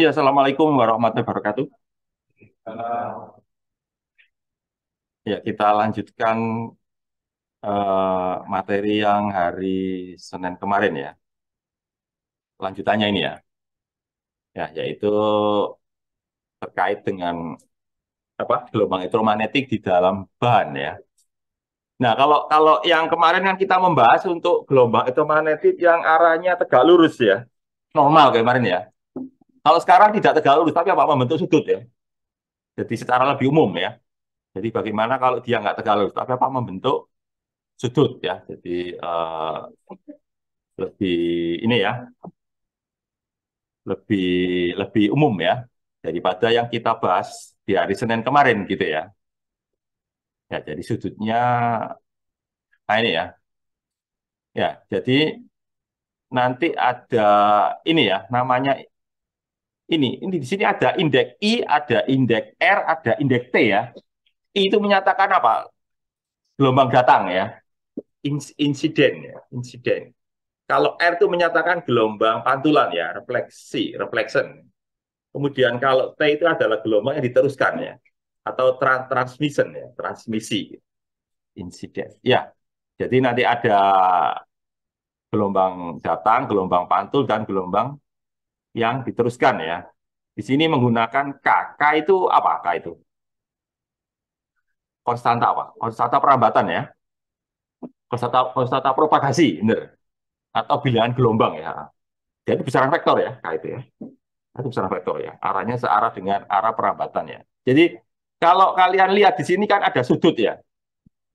Ya, Assalamualaikum warahmatullahi wabarakatuh. Ya, kita lanjutkan uh, materi yang hari Senin kemarin ya. Lanjutannya ini ya. Ya, yaitu terkait dengan apa? gelombang elektromagnetik di dalam bahan ya. Nah, kalau kalau yang kemarin kan kita membahas untuk gelombang elektromagnetik yang arahnya tegak lurus ya. Normal kemarin ya kalau sekarang tidak tegak lurus, tapi apa? Membentuk sudut ya. Jadi secara lebih umum ya. Jadi bagaimana kalau dia nggak tegak lurus, tapi apa? Membentuk sudut ya. Jadi uh, lebih ini ya, lebih lebih umum ya daripada yang kita bahas di hari Senin kemarin gitu ya. Ya, jadi sudutnya nah ini ya. Ya, jadi nanti ada ini ya namanya ini, ini di sini ada indeks I, ada indeks R, ada indeks T ya. I itu menyatakan apa? Gelombang datang ya. insiden ya, insiden. Kalau R itu menyatakan gelombang pantulan ya, refleksi, reflection. Kemudian kalau T itu adalah gelombang yang diteruskan ya, atau tra transmission ya, transmisi, insiden. Ya, jadi nanti ada gelombang datang, gelombang pantul, dan gelombang yang diteruskan ya. Di sini menggunakan K. K itu apa? K itu? Konstanta apa? Konstanta perambatan ya. Konstanta, konstanta propagasi, benar. Atau bilangan gelombang ya. Jadi besaran vektor ya, K itu ya. Itu besaran vektor ya. Arahnya searah dengan arah perambatan ya. Jadi kalau kalian lihat di sini kan ada sudut ya.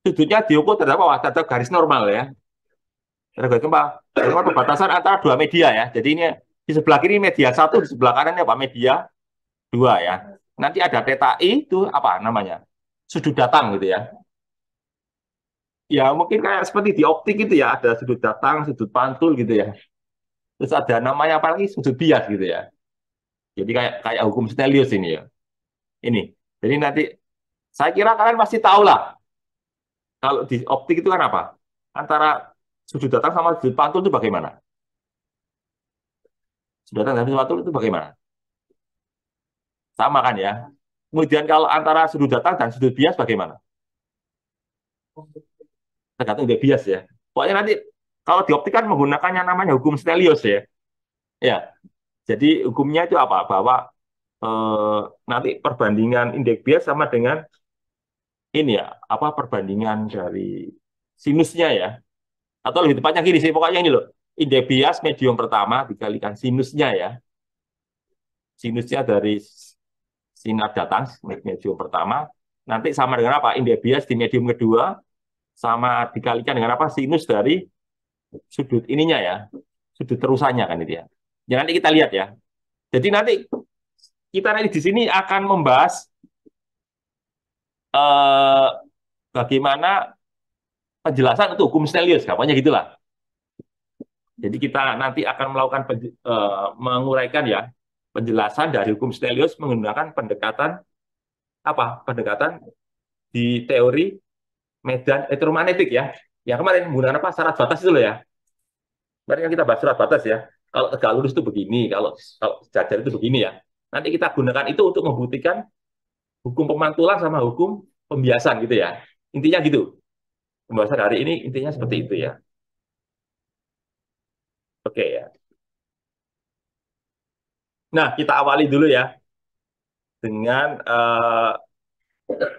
Sudutnya diukur terhadap apa? Terhadap garis normal ya. Terhadap apa? Terhadap perbatasan antara dua media ya. Jadi ini di sebelah kiri media satu, di sebelah kanannya apa? Media dua ya. Nanti ada peta I itu apa namanya? Sudut datang gitu ya. Ya mungkin kayak seperti di optik gitu ya, ada sudut datang, sudut pantul gitu ya. Terus ada namanya apa lagi? Sudut bias gitu ya. Jadi kayak kayak hukum Stelios ini ya. Ini. Jadi nanti saya kira kalian pasti tahu lah. Kalau di optik itu kan apa? Antara sudut datang sama sudut pantul itu bagaimana? sudah datang dan matul itu bagaimana? Sama kan ya? Kemudian kalau antara sudut datang dan sudut bias bagaimana? Tergantung dia bias ya. Pokoknya nanti kalau dioptikan kan menggunakan yang namanya hukum Stelios ya. Ya. Jadi hukumnya itu apa? Bahwa eh, nanti perbandingan indeks bias sama dengan ini ya, apa perbandingan dari sinusnya ya. Atau lebih tepatnya gini sih, pokoknya ini loh indeks bias medium pertama dikalikan sinusnya ya. Sinusnya dari sinar datang medium pertama nanti sama dengan apa? Indeks bias di medium kedua sama dikalikan dengan apa? Sinus dari sudut ininya ya. Sudut terusannya kan itu ya. Ya nanti kita lihat ya. Jadi nanti kita nanti di sini akan membahas eh, bagaimana penjelasan untuk hukum Snellius, gampangnya gitulah. Jadi kita nanti akan melakukan uh, menguraikan ya penjelasan dari hukum Stelios menggunakan pendekatan apa? Pendekatan di teori medan elektromagnetik ya. Yang kemarin menggunakan apa? Syarat batas itu loh ya. Kemarin kan kita bahas syarat batas ya. Kalau tegak lurus itu begini, kalau kalau sejajar itu begini ya. Nanti kita gunakan itu untuk membuktikan hukum pemantulan sama hukum pembiasan gitu ya. Intinya gitu. Pembahasan hari ini intinya seperti itu ya. Oke okay, ya. Nah, kita awali dulu ya dengan uh,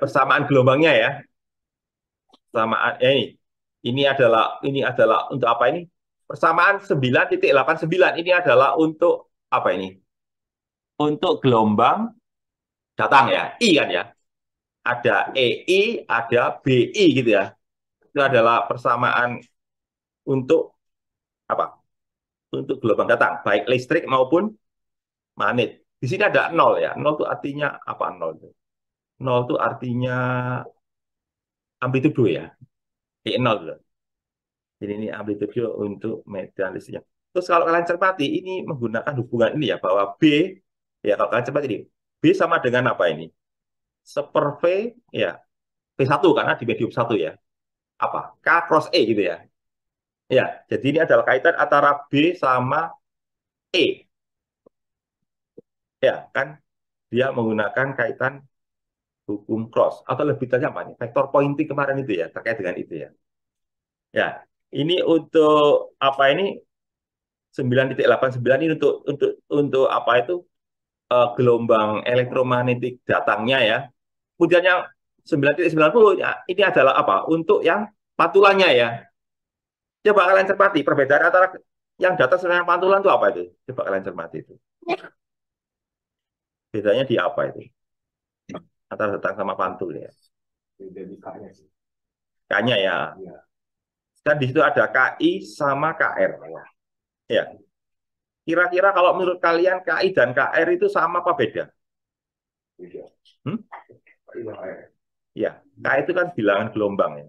persamaan gelombangnya ya. Persamaan eh, ini. Ini adalah ini adalah untuk apa ini? Persamaan 9.89 ini adalah untuk apa ini? Untuk gelombang datang ya. I kan ya. Ada EI, ada BI gitu ya. Itu adalah persamaan untuk apa? untuk gelombang datang, baik listrik maupun magnet. Di sini ada nol ya, nol itu artinya apa nol itu? Nol itu artinya amplitudo ya, e nol itu. Jadi ini amplitudo untuk medan listriknya. Terus kalau kalian cermati, ini menggunakan hubungan ini ya, bahwa B, ya kalau kalian cermati ini, B sama dengan apa ini? Seper V, ya, V 1 karena di medium 1 ya. Apa? K cross E gitu ya. Ya, jadi ini adalah kaitan antara B sama E. Ya, kan dia menggunakan kaitan hukum cross atau lebih tepatnya apa nih? Vektor pointing kemarin itu ya, terkait dengan itu ya. Ya, ini untuk apa ini 9.89 ini untuk untuk untuk apa itu eh, gelombang elektromagnetik datangnya ya. Kemudian yang 9.90 ini adalah apa? Untuk yang patulannya ya. Coba kalian cermati perbedaan antara yang datar sama pantulan itu apa itu? Coba kalian cermati itu. Bedanya di apa itu? Antara datang sama pantul ya. Kayaknya ya. Iya. Dan di situ ada KI sama KR. Ya. Kira-kira kalau menurut kalian KI dan KR itu sama apa beda? Beda. Hmm? Ya, KI itu kan bilangan gelombang ya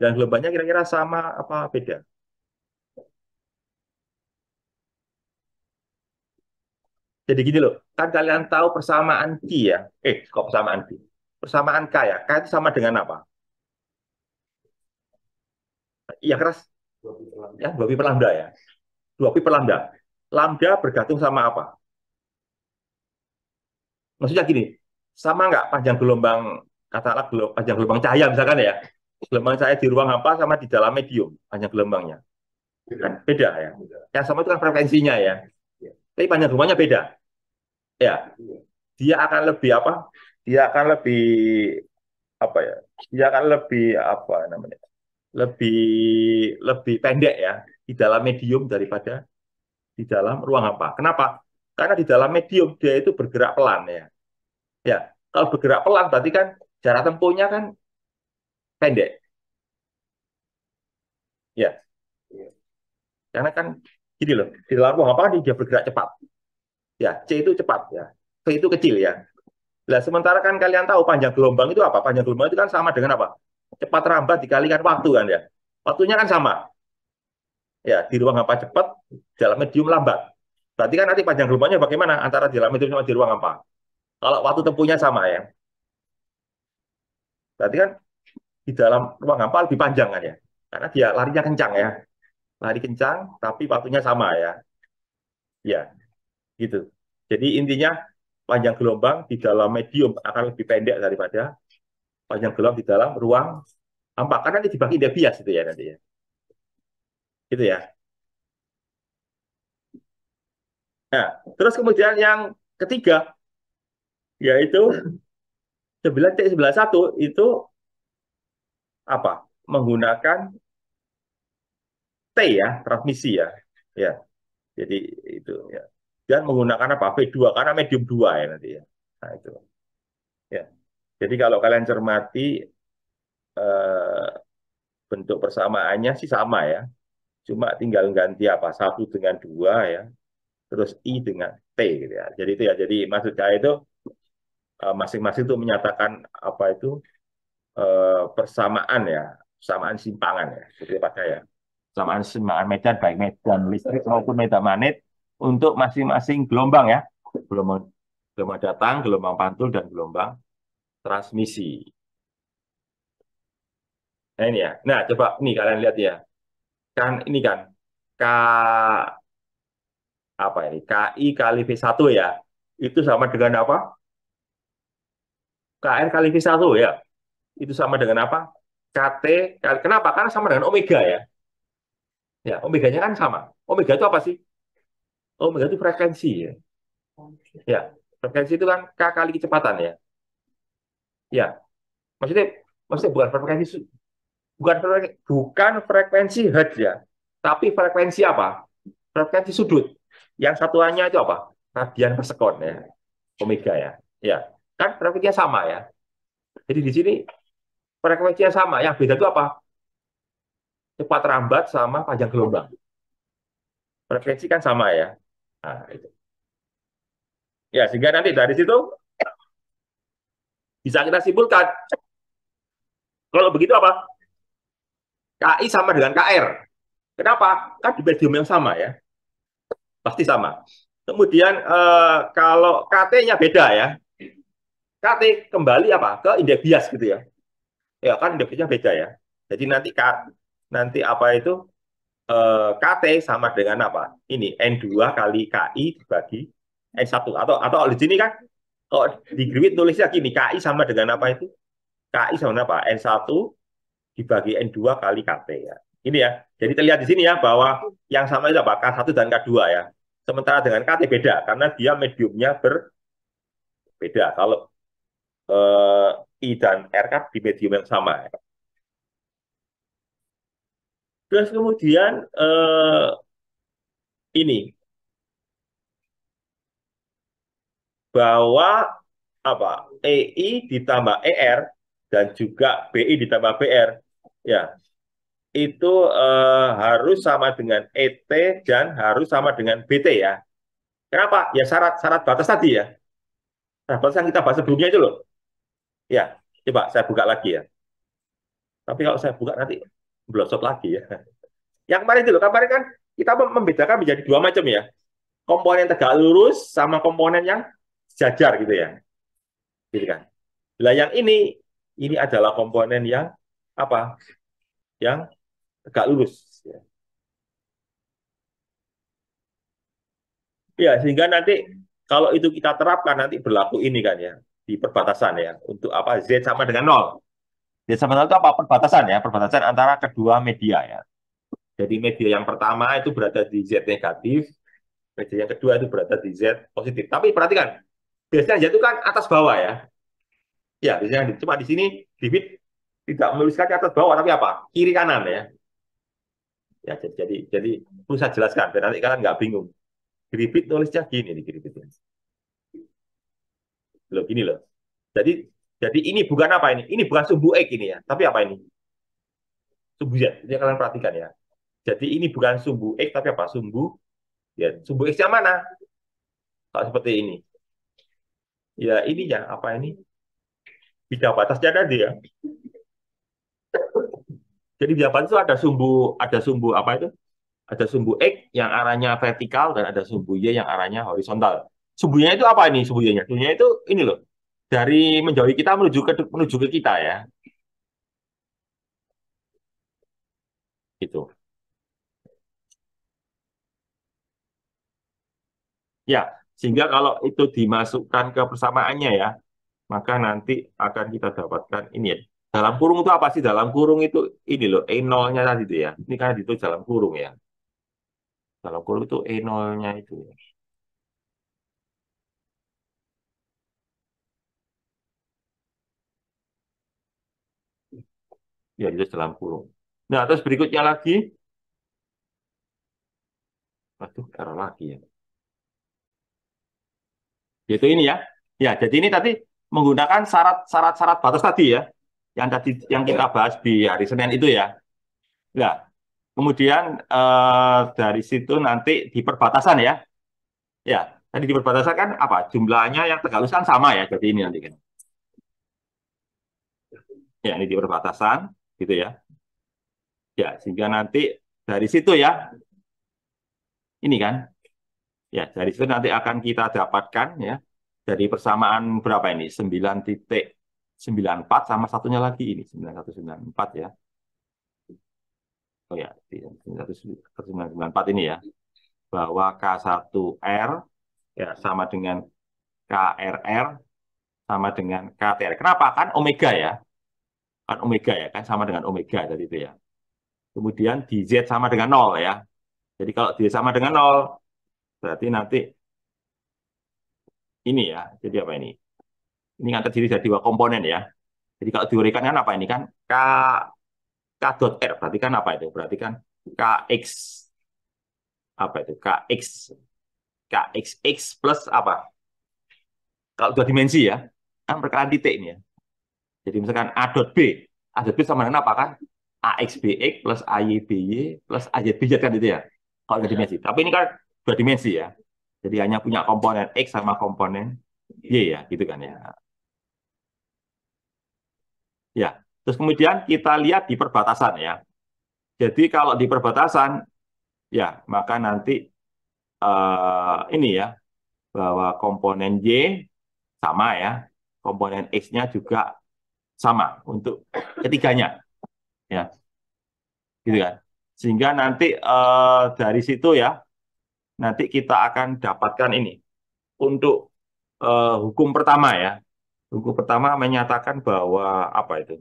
dan gelombangnya kira-kira sama apa beda? Jadi gini loh, kan kalian tahu persamaan Q ya? Eh, kok persamaan Q? Persamaan K ya? K itu sama dengan apa? Iya keras? Ya, dua pi per lambda ya? Dua pi per lambda. Lambda bergantung sama apa? Maksudnya gini, sama nggak panjang gelombang, katakanlah panjang gelombang cahaya misalkan ya? Gelombang saya di ruang hampa sama di dalam medium, hanya gelombangnya. Kan beda ya. Yang sama itu kan frekuensinya ya. Iya. Tapi banyak rumahnya beda. Ya. Iya. Dia akan lebih apa? Dia akan lebih apa ya? Dia akan lebih apa namanya? Lebih lebih pendek ya di dalam medium daripada di dalam ruang hampa. Kenapa? Karena di dalam medium dia itu bergerak pelan ya. Ya, kalau bergerak pelan berarti kan jarak tempuhnya kan pendek. Ya. Iya. Karena kan gini loh, di dalam ruang apa dia bergerak cepat. Ya, C itu cepat ya. V itu kecil ya. Nah, sementara kan kalian tahu panjang gelombang itu apa? Panjang gelombang itu kan sama dengan apa? Cepat rambat dikalikan waktu kan ya. Waktunya kan sama. Ya, di ruang apa cepat, dalam medium lambat. Berarti kan nanti panjang gelombangnya bagaimana antara di dalam medium sama di ruang apa? Kalau waktu tempuhnya sama ya. Berarti kan di dalam ruang hampa lebih panjang kan ya. Karena dia larinya kencang ya. Lari kencang tapi waktunya sama ya. Ya. Gitu. Jadi intinya panjang gelombang di dalam medium akan lebih pendek daripada panjang gelombang di dalam ruang hampa karena ini dibagi dia bias itu ya nanti ya. Gitu ya. Nah, terus kemudian yang ketiga yaitu 9.11.1 itu apa? Menggunakan T ya, transmisi ya. Ya. Jadi itu ya. Dan menggunakan apa? v 2 karena medium 2 ya nanti ya. Nah, itu. Ya. Jadi kalau kalian cermati eh, bentuk persamaannya sih sama ya. Cuma tinggal ganti apa? Satu dengan dua ya. Terus I dengan T gitu ya. Jadi itu ya. Jadi maksud saya itu eh, masing-masing itu menyatakan apa itu Eh, persamaan ya, persamaan simpangan ya, seperti pada ya. Persamaan simpangan medan baik medan listrik maupun medan magnet untuk masing-masing gelombang ya. Gelombang gelombang datang, gelombang pantul dan gelombang transmisi. Nah ini ya. Nah, coba nih kalian lihat ya. Kan ini kan K apa ini? KI kali V1 ya. Itu sama dengan apa? KR kali V1 ya itu sama dengan apa? KT. Kenapa? Karena sama dengan omega ya. Ya, omeganya kan sama. Omega itu apa sih? Omega itu frekuensi ya. Ya, frekuensi itu kan K kali kecepatan ya. Ya. Maksudnya maksudnya bukan frekuensi bukan frekuensi, bukan frekuensi hertz ya, tapi frekuensi apa? Frekuensi sudut. Yang satuannya itu apa? Radian per sekon ya. Omega ya. Ya. Kan frekuensinya sama ya. Jadi di sini frekuensinya sama. Yang beda itu apa? Cepat rambat sama panjang gelombang. Frekuensi kan sama ya. Nah, itu. Ya, sehingga nanti dari situ bisa kita simpulkan. Kalau begitu apa? KI sama dengan KR. Kenapa? Kan di medium yang sama ya. Pasti sama. Kemudian eh, kalau KT-nya beda ya. KT kembali apa? Ke indeks bias gitu ya ya kan Indonesia beda ya. Jadi nanti nanti apa itu eh, KT sama dengan apa? Ini N2 kali KI dibagi N1 atau atau di sini kan kalau di grid tulisnya gini, KI sama dengan apa itu? KI sama dengan apa? N1 dibagi N2 kali KT ya. Ini ya. Jadi terlihat di sini ya bahwa yang sama itu apa? K1 dan K2 ya. Sementara dengan KT beda karena dia mediumnya berbeda. Kalau eh, I e dan R kan di medium yang sama. Ya. Terus kemudian eh, ini bahwa apa EI ditambah ER dan juga BI ditambah BR ya itu eh, harus sama dengan ET dan harus sama dengan BT ya. Kenapa? Ya syarat-syarat batas tadi ya. Nah, batas yang kita bahas sebelumnya itu loh. Ya, coba saya buka lagi ya. Tapi kalau saya buka nanti blosot lagi ya. Yang kemarin itu loh, kemarin kan kita membedakan menjadi dua macam ya. Komponen tegak lurus sama komponen yang sejajar gitu ya. Gitu kan. Nah, yang ini ini adalah komponen yang apa? Yang tegak lurus ya. Ya, sehingga nanti kalau itu kita terapkan nanti berlaku ini kan ya di perbatasan ya untuk apa Z sama dengan nol. Z sama nol itu apa perbatasan ya perbatasan antara kedua media ya. Jadi media yang pertama itu berada di Z negatif, media yang kedua itu berada di Z positif. Tapi perhatikan biasanya Z kan atas bawah ya. Ya biasanya cuma di sini David tidak menuliskan atas bawah tapi apa kiri kanan ya ya jadi jadi, jadi perlu saya jelaskan biar nanti kalian nggak bingung Griffith nulisnya gini di Griffith loh gini loh jadi jadi ini bukan apa ini ini bukan sumbu x ini ya tapi apa ini sumbu z ya, jadi kalian perhatikan ya jadi ini bukan sumbu x tapi apa sumbu ya sumbu x yang mana kalau seperti ini ya ini ya apa ini bidang batasnya tadi ya jadi bidang batas itu ada sumbu ada sumbu apa itu ada sumbu X yang arahnya vertikal dan ada sumbu Y yang arahnya horizontal. Sembuhnya itu apa ini sembuhnya? Dunia itu ini loh. Dari menjauhi kita menuju ke menuju ke kita ya. Gitu. Ya, sehingga kalau itu dimasukkan ke persamaannya ya, maka nanti akan kita dapatkan ini ya. Dalam kurung itu apa sih? Dalam kurung itu ini loh, E0-nya tadi itu ya. Ini kan itu dalam kurung ya. Dalam kurung itu E0-nya itu ya. ya itu dalam kurung. Nah, terus berikutnya lagi. Aduh, error lagi ya. Yaitu ini ya. Ya, jadi ini tadi menggunakan syarat syarat batas tadi ya. Yang tadi yang kita bahas di hari Senin itu ya. Nah, kemudian eh, dari situ nanti di perbatasan ya. Ya, tadi di perbatasan kan apa? Jumlahnya yang Tegalus kan sama ya. Jadi ini nanti kan. Ya, ini di perbatasan gitu ya. Ya, sehingga nanti dari situ ya, ini kan, ya dari situ nanti akan kita dapatkan ya, dari persamaan berapa ini? 9.94 sama satunya lagi ini, 9194 ya. Oh ya, 9194 ini ya. Bahwa K1R ya sama dengan KRR sama dengan KTR. Kenapa? Kan omega ya kan omega ya kan sama dengan omega tadi itu ya. Kemudian di Z sama dengan nol ya. Jadi kalau dia sama dengan nol berarti nanti ini ya. Jadi apa ini? Ini kan terdiri dari dua komponen ya. Jadi kalau diurikan kan apa ini kan K K dot R berarti kan apa itu? Berarti kan x apa itu? x x x plus apa? Kalau dua dimensi ya, kan perkara titik ini ya jadi misalkan A dot B, A dot B sama dengan apa kan? AXBX plus AYBY plus AZBZ kan itu ya? Kalau dua iya. dimensi. Tapi ini kan dua dimensi ya. Jadi hanya punya komponen X sama komponen Y iya. ya, gitu kan ya. Ya, terus kemudian kita lihat di perbatasan ya. Jadi kalau di perbatasan, ya maka nanti uh, ini ya, bahwa komponen Y sama ya, komponen X-nya juga sama untuk ketiganya ya gitu kan sehingga nanti uh, dari situ ya nanti kita akan dapatkan ini untuk uh, hukum pertama ya hukum pertama menyatakan bahwa apa itu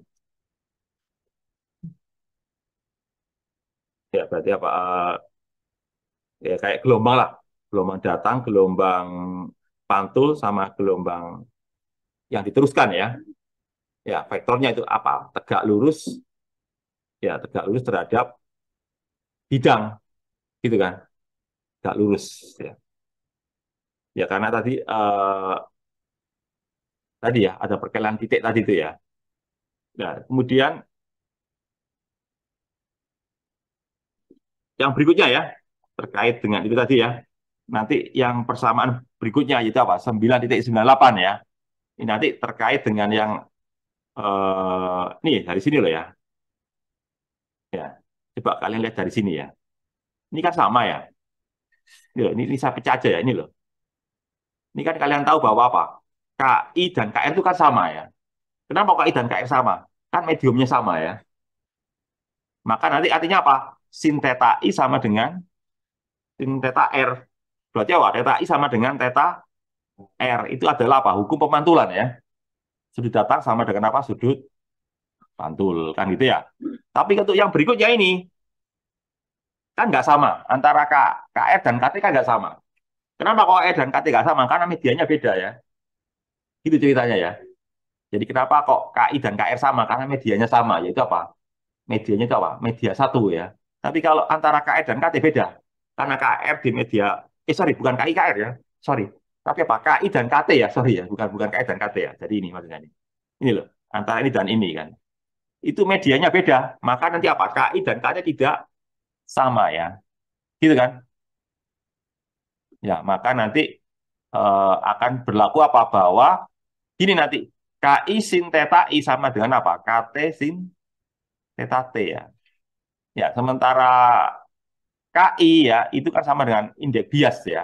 ya berarti apa uh, ya kayak gelombang lah gelombang datang gelombang pantul sama gelombang yang diteruskan ya ya vektornya itu apa tegak lurus ya tegak lurus terhadap bidang gitu kan tegak lurus ya ya karena tadi eh, tadi ya ada perkelahan titik tadi itu ya nah kemudian yang berikutnya ya terkait dengan itu tadi ya nanti yang persamaan berikutnya yaitu apa 9.98 ya ini nanti terkait dengan yang Eh, nih ya, dari sini loh ya. Ya, coba kalian lihat dari sini ya. Ini kan sama ya. Ini loh, ini, ini saya pecah aja ya ini loh. Ini kan kalian tahu bahwa apa? KI dan Kn itu kan sama ya. Kenapa KI dan Kn sama? Kan mediumnya sama ya. Maka nanti artinya apa? Sin theta I sama dengan sin R. Berarti apa? Teta I sama dengan teta R. Itu adalah apa? Hukum pemantulan ya sudut datang sama dengan apa sudut pantul kan gitu ya tapi untuk yang berikutnya ini kan nggak sama antara K, KR e dan kan nggak sama kenapa kok E dan KT nggak sama karena medianya beda ya itu ceritanya ya jadi kenapa kok KI dan KR sama karena medianya sama yaitu apa medianya itu apa media satu ya tapi kalau antara KR e dan KT beda karena KR di media eh sorry bukan KI KR ya sorry tapi apa KI dan KT ya sorry ya bukan bukan KI dan KT ya jadi ini maksudnya ini ini loh antara ini dan ini kan itu medianya beda maka nanti apa KI dan KT tidak sama ya gitu kan ya maka nanti eh, akan berlaku apa bahwa gini nanti KI sin teta I sama dengan apa KT sin teta T ya ya sementara KI ya itu kan sama dengan indeks bias ya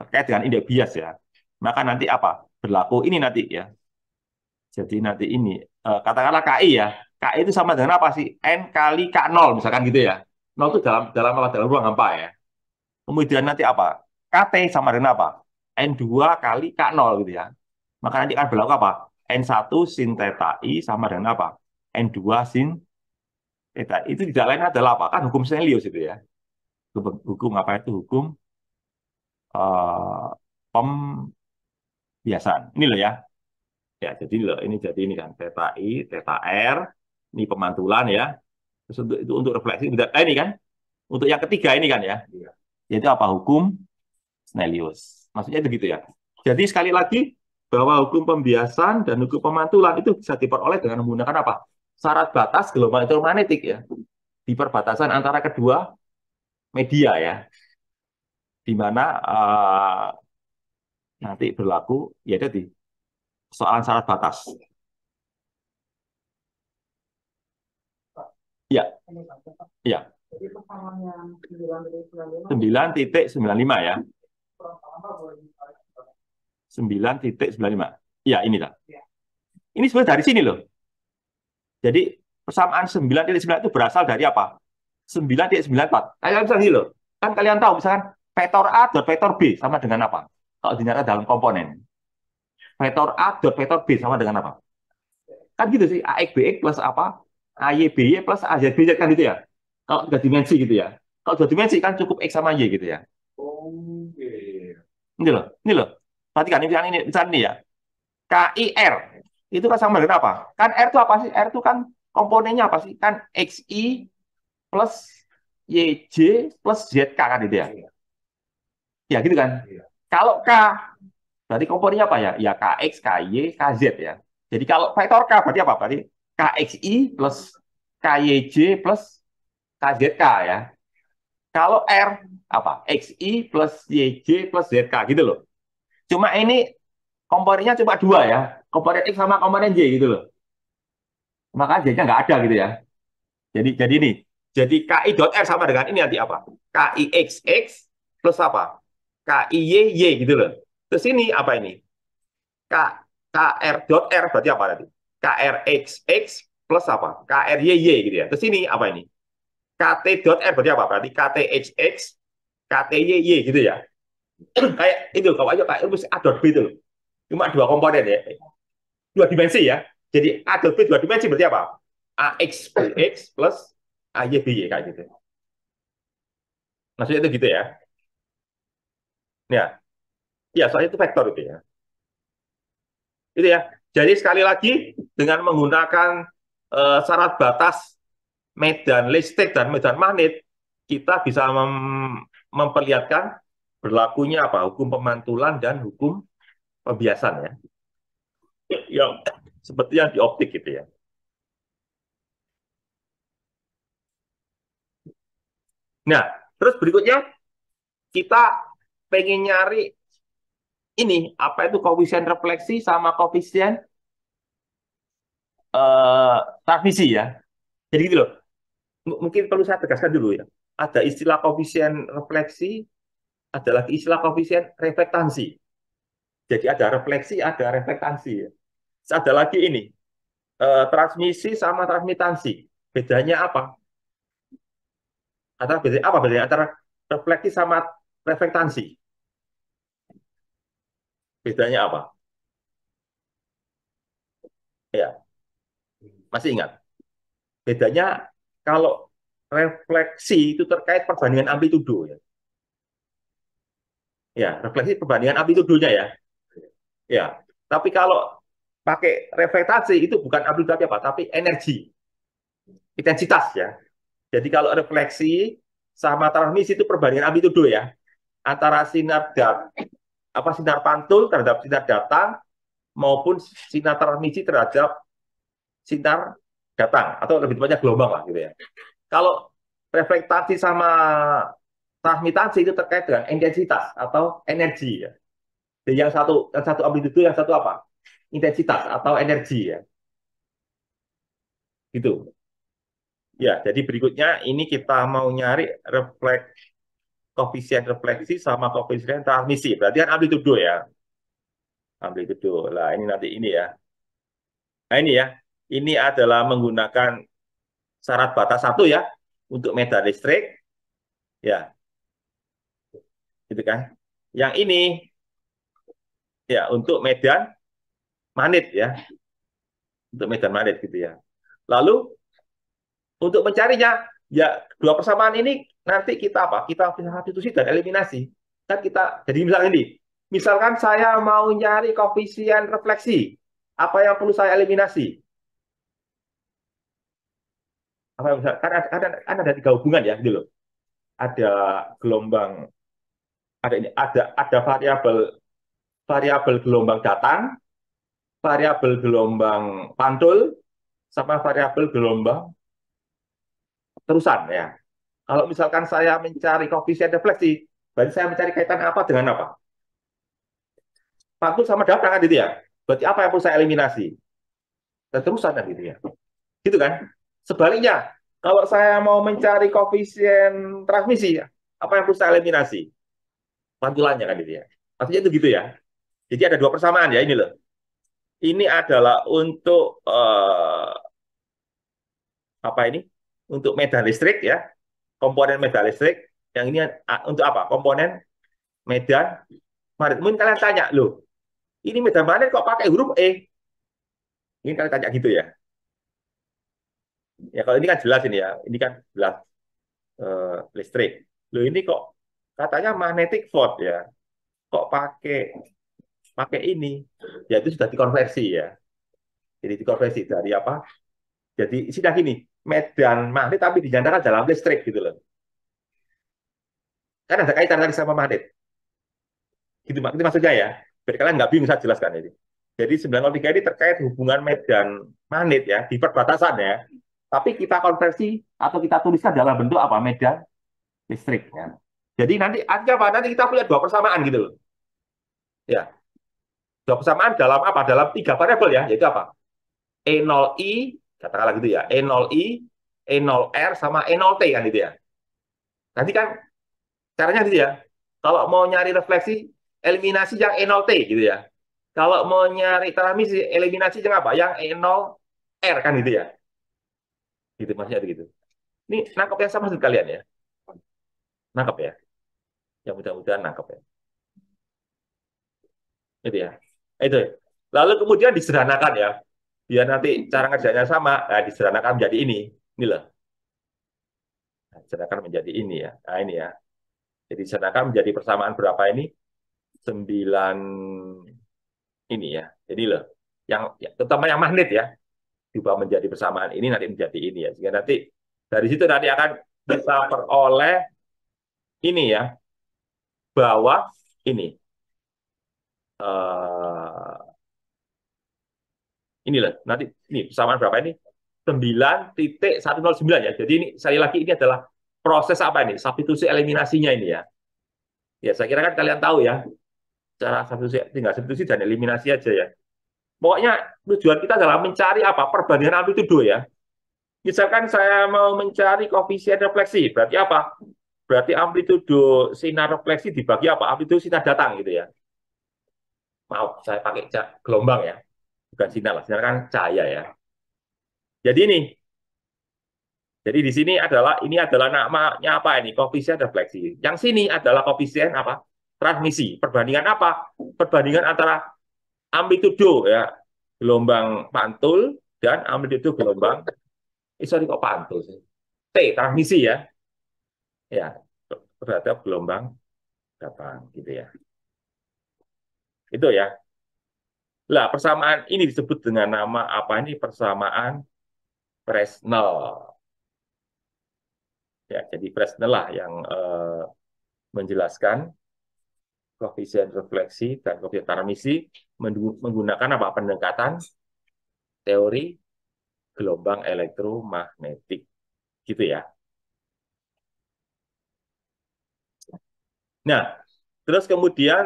terkait dengan indeks bias ya. Maka nanti apa? Berlaku ini nanti ya. Jadi nanti ini eh, katakanlah KI ya. KI itu sama dengan apa sih? N kali K0 misalkan gitu ya. 0 itu dalam dalam apa? Dalam ruang hampa ya. Kemudian nanti apa? KT sama dengan apa? N2 kali K0 gitu ya. Maka nanti akan berlaku apa? N1 sin theta I sama dengan apa? N2 sin theta I. Itu tidak lain adalah apa? Kan hukum Stelios itu ya. Hukum, hukum apa itu? Hukum Eh, pom biasa. Ini loh ya. Ya, jadi loh ini jadi ini kan theta i, theta r, ini pemantulan ya. Terus untuk itu untuk refleksi eh, ini kan. Untuk yang ketiga ini kan ya. Iya. Yaitu apa hukum Snellius. Maksudnya itu gitu ya. Jadi sekali lagi bahwa hukum pembiasan dan hukum pemantulan itu bisa diperoleh dengan menggunakan apa? Syarat batas gelombang elektromagnetik ya. Di perbatasan antara kedua media ya di mana uh, nanti berlaku ya jadi soal syarat batas. Ya. Ya. Sembilan titik sembilan lima ya. Sembilan titik sembilan lima. Ya ini lah. Ini sebenarnya dari sini loh. Jadi persamaan sembilan titik sembilan itu berasal dari apa? Sembilan titik sembilan empat. Kalian bisa loh. Kan kalian tahu misalkan Vektor A dot vektor B sama dengan apa? Kalau dinyatakan dalam komponen. Vektor A dot vektor B sama dengan apa? Kan gitu sih, AX, BX plus apa? AY, BY plus AZ, BZ kan gitu ya? Kalau sudah dimensi gitu ya. Kalau dua dimensi kan cukup X sama Y gitu ya. Oke. Ini loh, ini loh. Perhatikan, ini misalnya ini, misalnya ini ya. KIR, itu kan sama dengan apa? Kan R itu apa sih? R itu kan komponennya apa sih? Kan XI plus YJ plus ZK kan itu ya. Iya. Ya gitu kan. Iya. Kalau K, berarti komponennya apa ya? Ya KX, KY, KZ ya. Jadi kalau vektor K berarti apa? Berarti KXI plus KYJ plus KZK ya. Kalau R, apa? XI plus YJ plus ZK gitu loh. Cuma ini komponennya cuma dua ya. Komponen X sama komponen Y gitu loh. Maka z nya nggak ada gitu ya. Jadi jadi ini. Jadi KI.R sama dengan ini nanti apa? KIXX plus apa? K I Y Y gitu loh. Terus ini apa ini? K R dot R berarti apa tadi? K R X X plus apa? K R Y Y gitu ya. Terus ini apa ini? K T dot R berarti apa? Berarti K K T T X X Y Y gitu ya. kayak itu kalau aja kayak itu A dot B itu Cuma dua komponen ya. Dua dimensi ya. Jadi A dot B dua dimensi berarti apa? AX x plus A Y Y kayak gitu. Maksudnya itu gitu ya. Ya, ya soalnya itu vektor itu ya. Itu ya. Jadi sekali lagi dengan menggunakan e, syarat batas medan listrik dan medan magnet, kita bisa mem memperlihatkan berlakunya apa hukum pemantulan dan hukum pembiasan ya. Ya seperti yang di optik gitu ya. Nah, terus berikutnya kita pengen nyari ini apa itu koefisien refleksi sama koefisien uh, eh, transmisi ya. Jadi gitu loh. M mungkin perlu saya tegaskan dulu ya. Ada istilah koefisien refleksi, ada lagi istilah koefisien reflektansi. Jadi ada refleksi, ada reflektansi ya. ada lagi ini. Uh, transmisi sama transmitansi. Bedanya apa? Atau bedanya apa bedanya antara refleksi sama reflektansi? Bedanya apa? Ya, masih ingat? Bedanya kalau refleksi itu terkait perbandingan amplitudo ya. Ya, refleksi perbandingan amplitudonya ya. Ya, tapi kalau pakai reflektasi itu bukan amplitudo apa, tapi energi. Intensitas ya. Jadi kalau refleksi sama transmisi itu perbandingan amplitudo ya. Antara sinar dan apa sinar pantul terhadap sinar datang maupun sinar transmisi terhadap sinar datang atau lebih tepatnya gelombang lah gitu ya. Kalau reflektansi sama transmitansi itu terkait dengan intensitas atau energi ya. Jadi yang satu yang satu amplitudo yang satu apa? Intensitas atau energi ya. Gitu. Ya, jadi berikutnya ini kita mau nyari refleks koefisien refleksi sama koefisien transmisi. Berarti kan amplitudo ya. ambil Amplitudo. Lah ini nanti ini ya. Nah ini ya. Ini adalah menggunakan syarat batas satu ya untuk medan listrik. Ya. Gitu kan. Yang ini ya untuk medan magnet ya. Untuk medan magnet gitu ya. Lalu untuk mencarinya ya dua persamaan ini nanti kita apa? Kita substitusi dan eliminasi. Dan kita jadi misalnya ini, misalkan saya mau nyari koefisien refleksi, apa yang perlu saya eliminasi? Apa yang misalkan, Kan ada, kan ada tiga hubungan ya, gitu loh. Ada gelombang, ada ini, ada ada variabel variabel gelombang datang, variabel gelombang pantul, sama variabel gelombang terusan ya. Kalau misalkan saya mencari koefisien defleksi, berarti saya mencari kaitan apa dengan apa? Pantul sama data kan gitu ya. Berarti apa yang perlu saya eliminasi? Terusan kan gitu ya. Gitu kan? Sebaliknya, kalau saya mau mencari koefisien transmisi, apa yang perlu saya eliminasi? Pantulannya kan gitu ya. Artinya itu gitu ya. Jadi ada dua persamaan ya ini loh. Ini adalah untuk uh, apa ini? untuk medan listrik ya, komponen medan listrik, yang ini untuk apa? Komponen medan magnet. Mungkin kalian tanya, loh, ini medan magnet kok pakai huruf E? ini kalian tanya gitu ya. Ya kalau ini kan jelas ini ya, ini kan jelas uh, listrik. Loh ini kok katanya magnetic force ya, kok pakai pakai ini? Ya itu sudah dikonversi ya. Jadi dikonversi dari apa? Jadi sudah gini, medan magnet tapi dinyatakan dalam listrik gitu loh. Kan ada kaitan tadi sama magnet. Gitu, itu maksudnya ya. Biar kalian nggak bingung saya jelaskan ini. Jadi 903 ini terkait hubungan medan magnet ya, di perbatasan ya. Tapi kita konversi atau kita tuliskan dalam bentuk apa? Medan listrik. Ya. Jadi nanti artinya apa? Nanti kita punya dua persamaan gitu loh. Ya. Dua persamaan dalam apa? Dalam tiga variabel ya, yaitu apa? E0I, Katakanlah gitu ya, E0I, E0R, sama E0T kan gitu ya. Nanti kan caranya gitu ya, kalau mau nyari refleksi, eliminasi yang E0T gitu ya. Kalau mau nyari transmisi, eliminasi yang apa? Yang E0R kan gitu ya. Gitu maksudnya gitu. Ini nangkep yang sama kalian ya. Nangkep ya. yang mudah-mudahan nangkep ya gitu ya. Itu. Lalu kemudian disederhanakan ya biar nanti cara ngerjanya sama, nah, disederhanakan menjadi ini. Ini loh. Nah, disederhanakan menjadi ini ya. Nah, ini ya. Jadi disederhanakan menjadi persamaan berapa ini? sembilan ini ya. Jadi loh, yang ya, terutama yang magnet ya. Diubah menjadi persamaan ini nanti menjadi ini ya. Sehingga nanti dari situ nanti akan bisa peroleh ini ya. Bahwa ini. Uh, ini loh nanti ini persamaan berapa ini 9.109 ya jadi ini sekali lagi ini adalah proses apa ini substitusi eliminasinya ini ya ya saya kira kan kalian tahu ya cara substitusi tinggal substitusi dan eliminasi aja ya pokoknya tujuan kita adalah mencari apa perbandingan amplitudo ya misalkan saya mau mencari koefisien refleksi berarti apa berarti amplitudo sinar refleksi dibagi apa amplitudo sinar datang gitu ya maaf saya pakai gelombang ya bukan sinar lah, sinar kan cahaya ya. Jadi ini, jadi di sini adalah ini adalah namanya apa ini koefisien refleksi. Yang sini adalah koefisien apa transmisi. Perbandingan apa? Perbandingan antara amplitudo ya gelombang pantul dan amplitudo gelombang. Eh, sorry kok pantul sih. T transmisi ya. Ya terhadap gelombang datang gitu ya. Itu ya lah, persamaan ini disebut dengan nama apa ini? Persamaan Fresnel. Ya, jadi Fresnel lah yang eh, menjelaskan koefisien refleksi dan koefisien transmisi menggunakan apa pendekatan teori gelombang elektromagnetik. Gitu ya. Nah, terus kemudian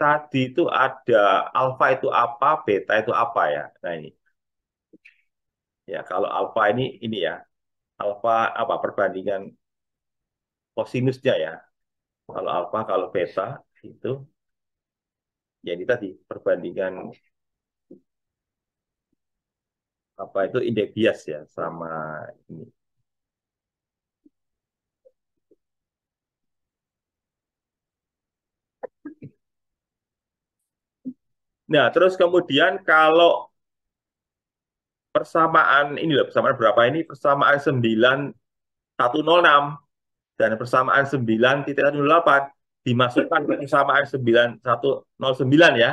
tadi itu ada alfa itu apa, beta itu apa ya. Nah ini. Ya, kalau alfa ini ini ya. Alfa apa perbandingan kosinusnya ya. Kalau alfa kalau beta itu ya ini tadi perbandingan apa itu indeks bias ya sama ini Nah, terus kemudian kalau persamaan ini loh, persamaan berapa ini? Persamaan 9106 dan persamaan 9.08 dimasukkan ke persamaan 9109 ya.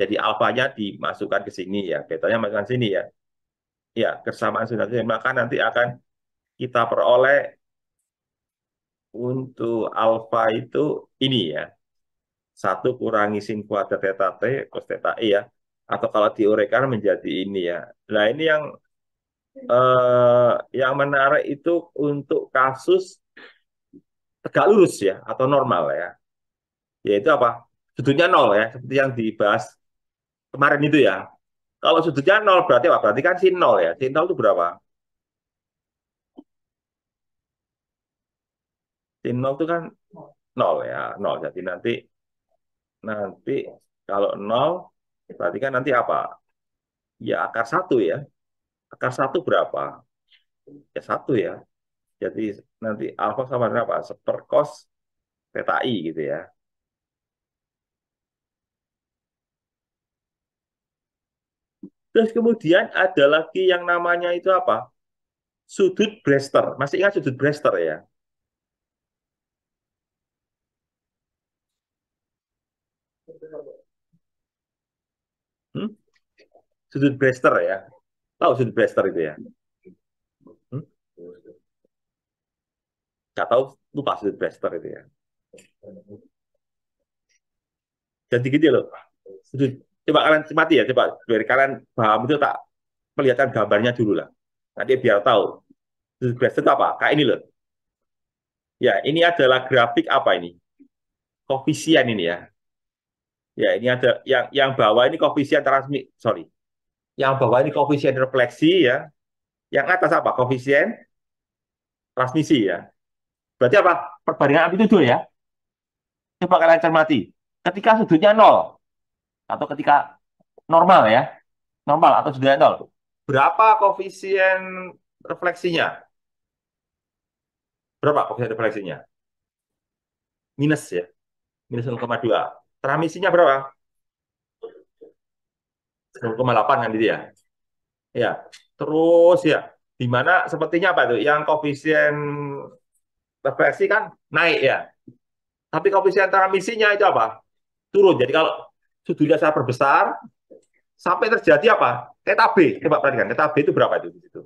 Jadi alfanya dimasukkan ke sini ya, betanya masukkan sini ya. Ya, persamaan sudah maka nanti akan kita peroleh untuk alfa itu ini ya satu kurangi sin kuadrat theta t cos theta i ya. Atau kalau diurekan menjadi ini ya. Nah ini yang eh, yang menarik itu untuk kasus tegak lurus ya atau normal ya. Yaitu apa? Sudutnya nol ya seperti yang dibahas kemarin itu ya. Kalau sudutnya nol berarti apa? Berarti kan sin nol ya. Sin nol itu berapa? Sin nol itu kan nol ya, nol. Jadi nanti nanti kalau nol berarti kan nanti apa? Ya akar satu ya. Akar satu berapa? Ya satu ya. Jadi nanti alfa sama dengan apa? Seper cos theta i gitu ya. Terus kemudian ada lagi yang namanya itu apa? Sudut Brewster. Masih ingat sudut Brewster ya? sudut blaster ya. Tahu sudut blaster itu ya? Hmm? Gak tahu, lupa sudut blaster itu ya. Jadi gede loh. Sudut, coba kalian cermati ya, coba biar kalian paham itu tak melihatkan gambarnya dulu lah. Nanti biar tahu. Sudut blaster itu apa? Kayak ini loh. Ya, ini adalah grafik apa ini? Koefisien ini ya. Ya, ini ada yang yang bawah ini koefisien transmisi sorry, yang bawah ini koefisien refleksi ya, yang atas apa? Koefisien transmisi ya. Berarti apa? Perbandingan amplitudo ya. Coba kalian cermati. Ketika sudutnya nol atau ketika normal ya, normal atau sudutnya nol, berapa koefisien refleksinya? Berapa koefisien refleksinya? Minus ya, minus 0,2. Transmisinya berapa? 0,8 kan gitu ya. Ya, terus ya di mana sepertinya apa itu? Yang koefisien refleksi kan naik ya. Tapi koefisien transmisinya itu apa? Turun. Jadi kalau sudutnya saya perbesar sampai terjadi apa? Teta B. Coba perhatikan, teta B itu berapa itu di situ?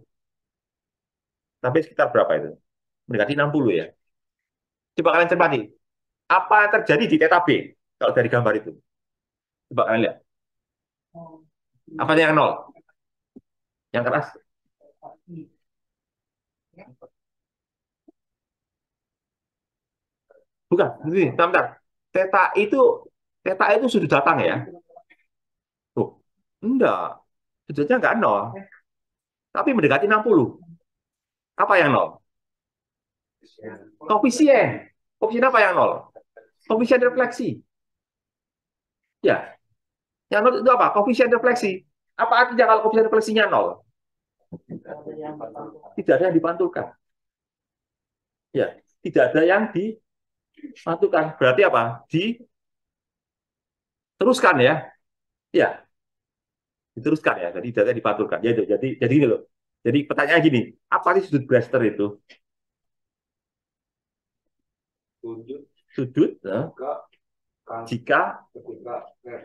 Tapi sekitar berapa itu? Mendekati 60 ya. Coba kalian cermati. Apa yang terjadi di teta B kalau dari gambar itu? Coba kalian lihat. Oh. Apa yang nol? Yang keras? Bukan, ini, bentar, Teta itu teta itu sudah datang ya? Tuh, enggak. Sudutnya enggak nol. Tapi mendekati 60. Apa yang nol? Koefisien. Koefisien apa yang nol? Koefisien refleksi. Ya, yang nol itu apa? Koefisien refleksi. Apa artinya kalau koefisien refleksinya nol? Tidak ada yang dipantulkan. Ya, tidak ada yang dipantulkan. Berarti apa? Di teruskan ya. Ya. Diteruskan ya. Jadi tidak ada yang dipantulkan. Ya jadi Jadi jadi gitu ini loh. Jadi pertanyaan gini, apa sih sudut blaster itu? Sudut sudut nah. Kan jika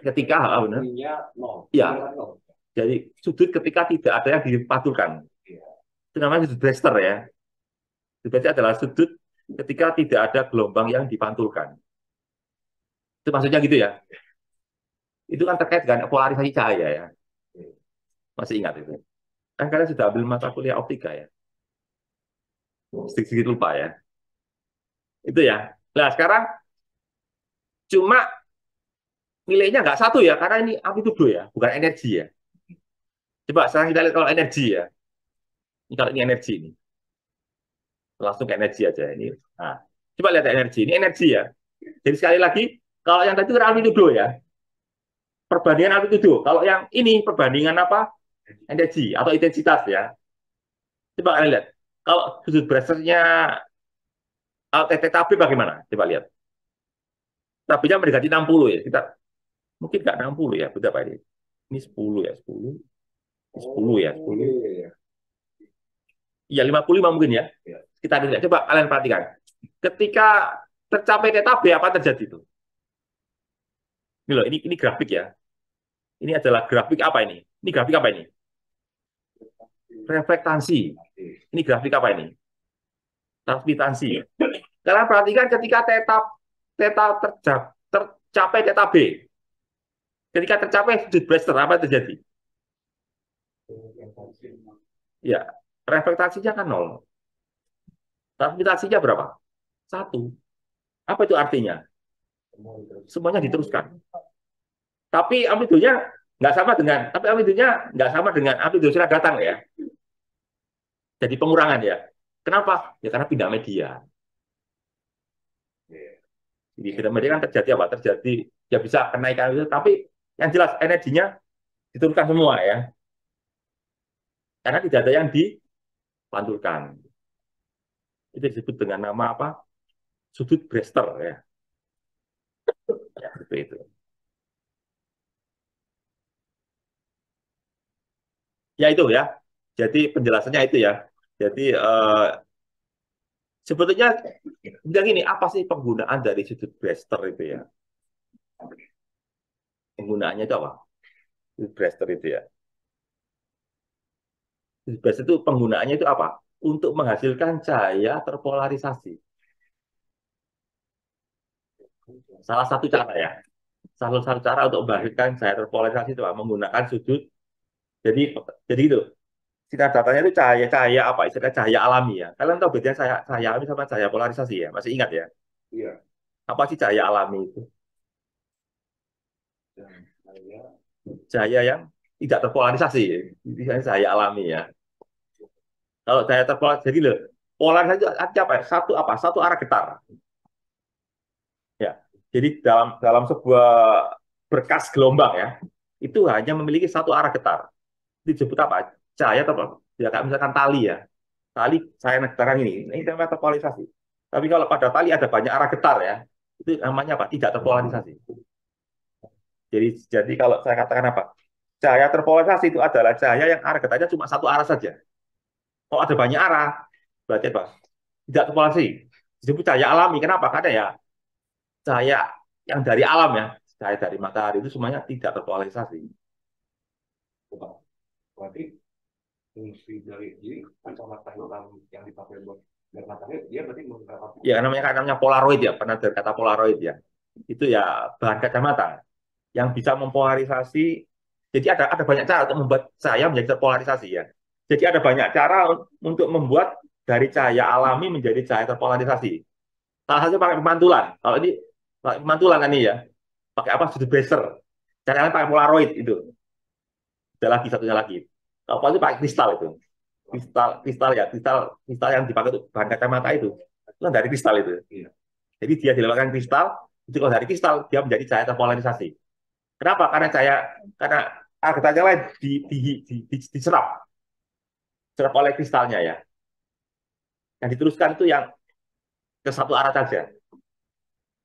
ketika hal, ah, benar ya jadi sudut ketika tidak ada yang dipatukan iya. itu namanya sudut Brewster ya sudut adalah sudut ketika tidak ada gelombang yang dipantulkan itu maksudnya gitu ya itu kan terkait dengan polarisasi cahaya ya iya. masih ingat itu kan kalian sudah ambil mata kuliah optika ya sedikit, sedikit lupa ya itu ya nah sekarang Cuma nilainya nggak satu ya, karena ini amplitudo ya, bukan energi ya. Coba sekarang kita lihat kalau energi ya. Ini kalau ini energi ini. Langsung ke energi aja ini. Nah, coba lihat energi. Ini energi ya. Jadi sekali lagi, kalau yang tadi itu kan amplitudo ya. Perbandingan amplitudo. Kalau yang ini perbandingan apa? Energi atau intensitas ya. Coba kalian lihat. Kalau sudut braceletnya TTKB bagaimana? Coba lihat. Tapi tabelnya mendekati 60 ya kita mungkin nggak 60 ya berapa ini ya, ini 10 ya 10 10 ya 10 ya 55 mungkin ya iya. kita lihat coba kalian perhatikan ketika tercapai tetap, B apa terjadi itu ini loh ini ini grafik ya ini adalah grafik apa ini ini grafik apa ini reflektansi ini grafik apa ini transmitansi kalian perhatikan ketika tetap Teta tercap, tercapai Teta B. Ketika tercapai sudut blaster, apa terjadi? Ya, reflektasinya kan nol. Transmitasinya berapa? Satu. Apa itu artinya? Semuanya diteruskan. Tapi amplitude-nya nggak sama dengan, tapi amplitude-nya nggak sama dengan amplitude sinar datang ya. Jadi pengurangan ya. Kenapa? Ya karena pindah media. Di media kan terjadi apa? Terjadi ya bisa kenaikan itu, tapi yang jelas energinya diturunkan semua ya. Karena tidak ada yang dipantulkan. Itu disebut dengan nama apa? Sudut Brester ya. Ya, seperti itu. Ya itu ya. Jadi penjelasannya itu ya. Jadi eh, sebetulnya bilang gini, apa sih penggunaan dari sudut blaster itu ya? Penggunaannya itu apa? Sudut blaster itu ya. Sudut blaster itu penggunaannya itu apa? Untuk menghasilkan cahaya terpolarisasi. Salah satu cara ya. Salah satu cara untuk menghasilkan cahaya terpolarisasi itu apa? menggunakan sudut. Jadi jadi itu sinar datanya itu cahaya cahaya apa istilah cahaya alami ya kalian tahu bedanya cahaya, cahaya alami sama cahaya polarisasi ya masih ingat ya iya apa sih cahaya alami itu cahaya, yang tidak terpolarisasi itu cahaya alami ya kalau cahaya terpolarisasi jadi loh polarisasi artinya apa ya? satu apa satu arah getar ya jadi dalam dalam sebuah berkas gelombang ya itu hanya memiliki satu arah getar disebut apa cahaya atau ya kayak misalkan tali ya tali saya sekarang ini ini namanya terpolarisasi tapi kalau pada tali ada banyak arah getar ya itu namanya apa tidak terpolarisasi jadi jadi kalau saya katakan apa cahaya terpolarisasi itu adalah cahaya yang arah getarnya cuma satu arah saja kalau ada banyak arah berarti apa tidak terpolarisasi disebut cahaya alami kenapa karena ya cahaya yang dari alam ya cahaya dari matahari itu semuanya tidak terpolarisasi berarti fungsi dari jadi kacamata hitam yang dipakai buat dan matanya dia berarti mengungkap ya namanya namanya polaroid ya pernah dengar kata polaroid ya itu ya bahan kacamata yang bisa mempolarisasi jadi ada ada banyak cara untuk membuat cahaya menjadi terpolarisasi ya jadi ada banyak cara untuk membuat dari cahaya alami menjadi cahaya terpolarisasi salah satu pakai pemantulan kalau ini pakai pemantulan kan ini ya pakai apa sudut beser lain pakai polaroid itu ada lagi satunya lagi apa itu pakai kristal itu kristal kristal ya kristal kristal yang dipakai untuk bahan kacamata itu itu kan dari kristal itu iya. jadi dia dilakukan kristal itu kalau dari kristal dia menjadi cahaya terpolarisasi kenapa karena cahaya karena kita lain di, di, di, di, diserap diserap oleh kristalnya ya yang diteruskan itu yang ke satu arah saja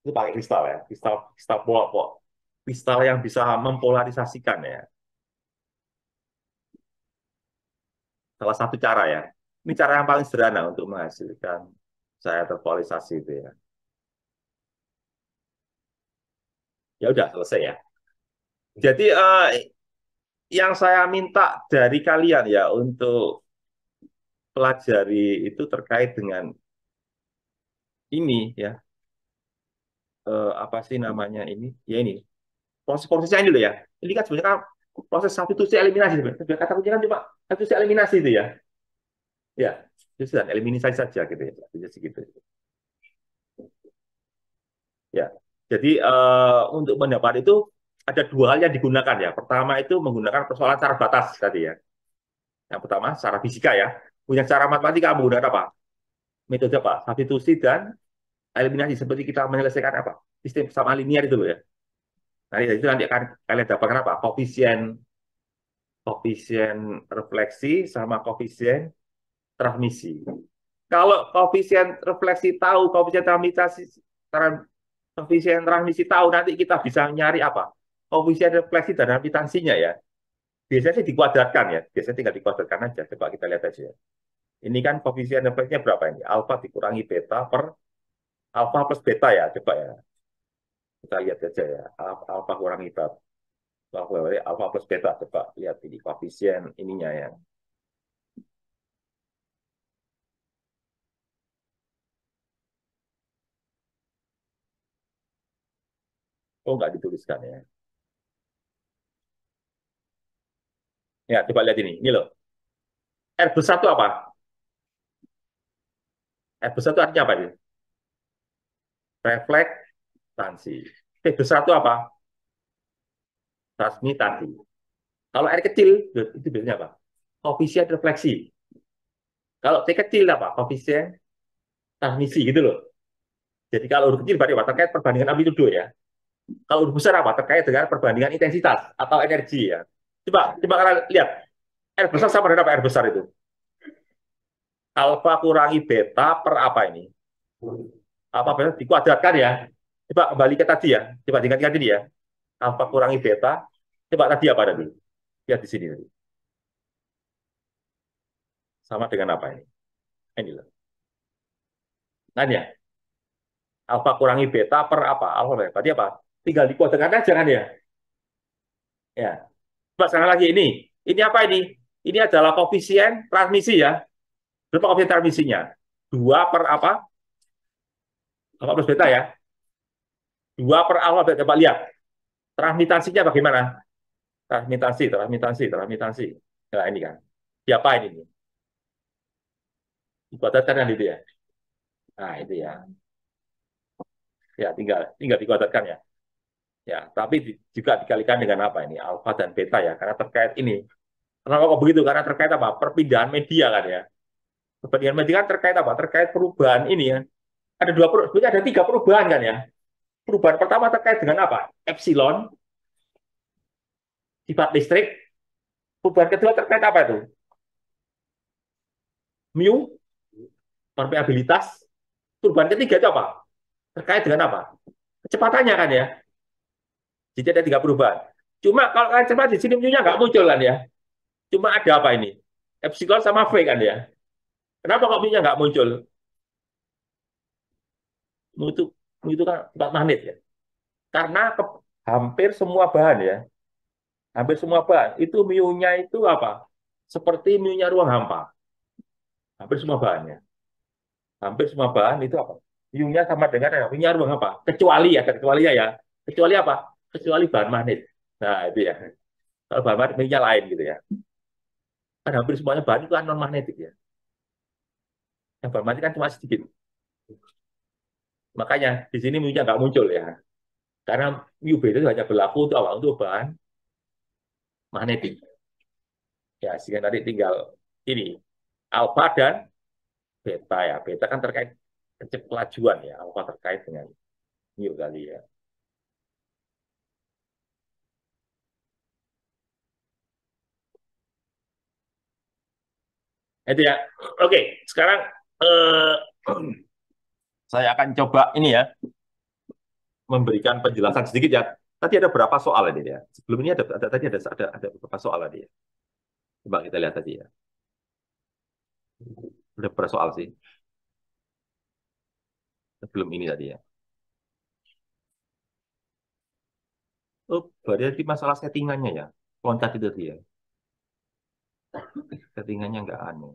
itu pakai kristal ya kristal kristal bola kristal yang bisa mempolarisasikan ya salah satu cara ya. Ini cara yang paling sederhana untuk menghasilkan saya terpolisasi itu ya. Ya udah selesai ya. Jadi uh, yang saya minta dari kalian ya untuk pelajari itu terkait dengan ini ya uh, apa sih namanya ini ya ini proses-prosesnya ini loh ya ini kan sebenarnya kan proses substitusi eliminasi sebenarnya kata kuncinya kan cuma tapi sudah eliminasi itu ya. Ya, itu ya sudah eliminasi saja gitu ya. segitu. Ya, jadi uh, untuk pendapat itu ada dua hal yang digunakan ya. Pertama itu menggunakan persoalan cara batas tadi ya. Yang pertama secara fisika ya. Punya cara matematika menggunakan apa? Metode apa? Substitusi dan eliminasi seperti kita menyelesaikan apa? Sistem sama linear itu ya. Nah, itu nanti akan kalian dapatkan apa? Koefisien koefisien refleksi sama koefisien transmisi. Kalau koefisien refleksi tahu, koefisien transmisi, koefisien transmisi tahu, nanti kita bisa nyari apa? Koefisien refleksi dan transmisinya ya. Biasanya sih dikuadratkan ya, biasanya tinggal dikuadratkan aja. Coba kita lihat aja ya. Ini kan koefisien refleksinya berapa ini? Alfa dikurangi beta per alfa plus beta ya, coba ya. Kita lihat aja ya, alfa kurangi beta bahwa alpha plus beta, coba lihat ini koefisien ininya ya. Oh, nggak dituliskan ya. Ya, coba lihat ini. Ini loh. R plus 1 apa? R plus 1 artinya apa ini? Reflektansi. T plus 1 apa? transmisi. Kalau air kecil, itu biasanya apa? Koefisien refleksi. Kalau T kecil apa? Koefisien transmisi gitu loh. Jadi kalau huruf kecil berarti apa? Terkait perbandingan amplitudo ya. Kalau huruf besar apa? Terkait dengan perbandingan intensitas atau energi ya. Coba, coba kalian lihat. air besar sama dengan apa R besar itu? Alfa kurangi beta per apa ini? Apa beta dikuadratkan ya? Coba kembali ke tadi ya. Coba ingat-ingat ini ya. Alfa kurangi beta Coba tadi apa tadi? Lihat di sini tadi. Sama dengan apa ini? Inilah. Nanya. Alfa kurangi beta per apa? Alfa beta. Berarti apa? Tinggal dikodekan aja kan ya? Ya. Coba sekarang lagi ini. Ini apa ini? Ini adalah koefisien transmisi ya. Berapa koefisien transmisinya? 2 per apa? Alfa plus beta ya. 2 per alfa beta. Coba lihat. Transmitansinya bagaimana? transmitansi, transmitansi, transmitansi. Nah ini kan, siapa ini? Dikotatkan kan itu ya. Nah itu ya. Ya tinggal tinggal dikotatkan ya. Ya, tapi juga dikalikan dengan apa ini? Alfa dan beta ya, karena terkait ini. Kenapa kok begitu? Karena terkait apa? Perpindahan media kan ya. Perpindahan media kan terkait apa? Terkait perubahan ini ya. Ada dua perubahan, ada tiga perubahan kan ya. Perubahan pertama terkait dengan apa? Epsilon, sifat listrik. Perubahan kedua terkait apa itu? Mu, permeabilitas. Perubahan ketiga itu apa? Terkait dengan apa? Kecepatannya kan ya. Jadi ada tiga perubahan. Cuma kalau kalian cepat di sini mu-nya nggak muncul kan ya. Cuma ada apa ini? Epsilon sama V kan ya. Kenapa kok mu-nya nggak muncul? Mu itu, mu itu kan tempat magnet ya. Karena ke, hampir semua bahan ya, Hampir semua bahan. Itu miunya itu apa? Seperti miunya ruang hampa. Hampir semua bahannya. Hampir semua bahan itu apa? Miunya sama dengan miunya ruang hampa. Kecuali ya, kecuali ya. Kecuali apa? Kecuali bahan magnet. Nah, itu ya. Kalau bahan magnet, miunya lain gitu ya. Kan hampir semuanya bahan itu kan non-magnetik ya. Yang bahan magnetik kan cuma sedikit. Makanya di sini miunya nggak muncul ya. Karena UB itu hanya berlaku untuk awal untuk bahan magnetik. Ya, sehingga nanti tinggal ini alfa dan beta ya. Beta kan terkait kecepatan kelajuan ya, alfa terkait dengan mu kali ya. Itu ya. Oke, sekarang eh, saya akan coba ini ya memberikan penjelasan sedikit ya Tadi ada berapa soal ini ya? Sebelum ini ada, ada tadi ada ada ada beberapa soal tadi ya. Coba kita lihat tadi ya. Ada berapa soal sih? Sebelum ini tadi ya. Oh, berarti masalah settingannya ya. Loncat itu dia. Ya. Settingannya nggak aneh.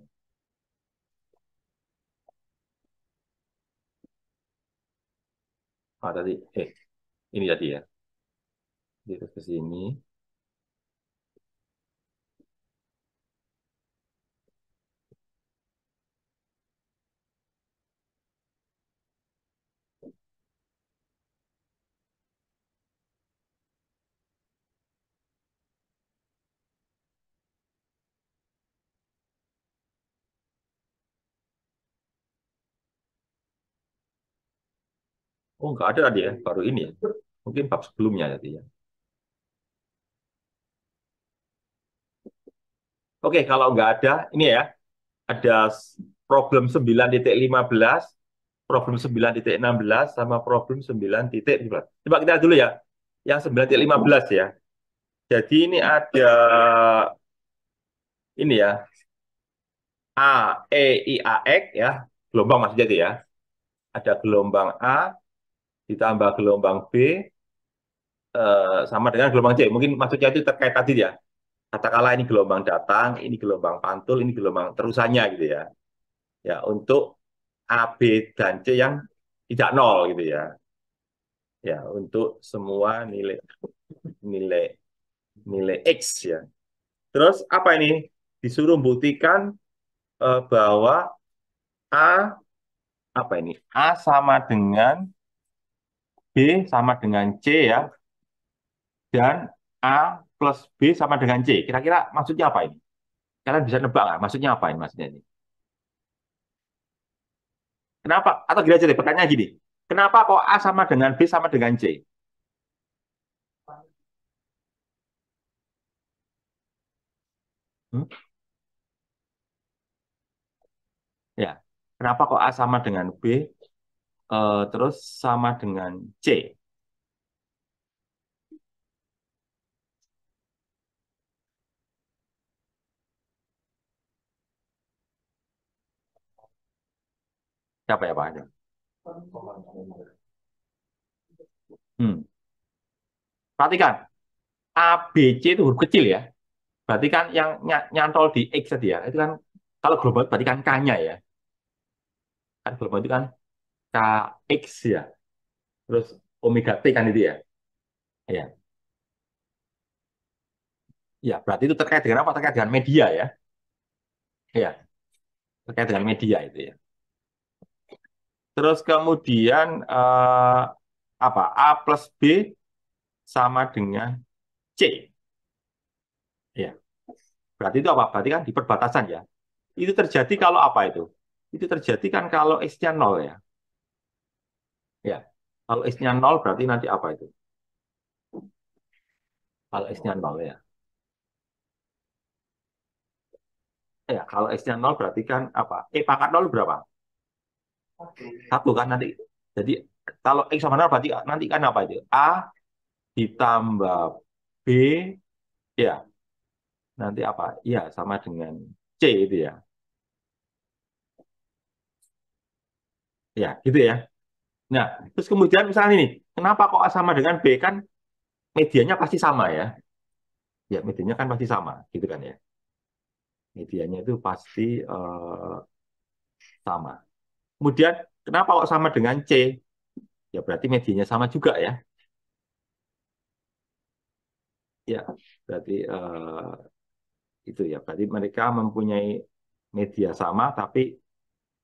Ah, tadi, eh, ini tadi ya di ke sini. Oh, nggak ada tadi ya, baru ini ya. Mungkin bab sebelumnya ya, tadi ya. Oke, kalau nggak ada, ini ya, ada problem 9.15, problem 9.16, sama problem 9. Coba kita dulu ya, yang 9.15 ya. Jadi ini ada, ini ya, A, E, I, A, X ya, gelombang masih jadi ya. Ada gelombang A, ditambah gelombang B, eh, sama dengan gelombang C. Mungkin maksudnya itu terkait tadi ya katakanlah ini gelombang datang, ini gelombang pantul, ini gelombang terusannya gitu ya. Ya, untuk A, B, dan C yang tidak nol gitu ya. Ya, untuk semua nilai nilai nilai X ya. Terus apa ini? Disuruh buktikan eh, bahwa A apa ini? A sama dengan B sama dengan C ya. Dan A plus B sama dengan C. Kira-kira maksudnya apa ini? Kalian bisa nebak nggak maksudnya apa ini maksudnya ini? Kenapa? Atau gini aja deh, pertanyaan gini. Kenapa kok A sama dengan B sama dengan C? Hmm? Ya, kenapa kok A sama dengan B, uh, terus sama dengan C? Siapa ya Pak Hmm. Perhatikan, ABC itu huruf kecil ya. Berarti kan yang nyantol di X tadi ya, itu kan kalau global berarti kan K-nya ya. Kan global itu kan K X ya. Terus omega T kan itu ya. Ya. Ya, berarti itu terkait dengan apa? Terkait dengan media ya. Ya. Terkait dengan media itu ya. Terus kemudian eh, apa? A plus B sama dengan C. Ya. Berarti itu apa? Berarti kan di perbatasan ya. Itu terjadi kalau apa itu? Itu terjadi kan kalau x nya 0 ya. Ya. Kalau x nya 0 berarti nanti apa itu? Kalau x nya 0 ya. Ya, kalau x nya 0 berarti kan apa? E pangkat nol berapa? Satu kan nanti. Jadi kalau X sama 0 berarti nanti kan apa itu? A ditambah B, ya. Nanti apa? Ya, sama dengan C itu ya. Ya, gitu ya. Nah, terus kemudian misalnya ini, kenapa kok A sama dengan B? Kan medianya pasti sama ya. Ya, medianya kan pasti sama, gitu kan ya. Medianya itu pasti uh, sama. Kemudian kenapa kok sama dengan C? Ya berarti medianya sama juga ya. Ya, berarti uh, itu ya. Berarti mereka mempunyai media sama, tapi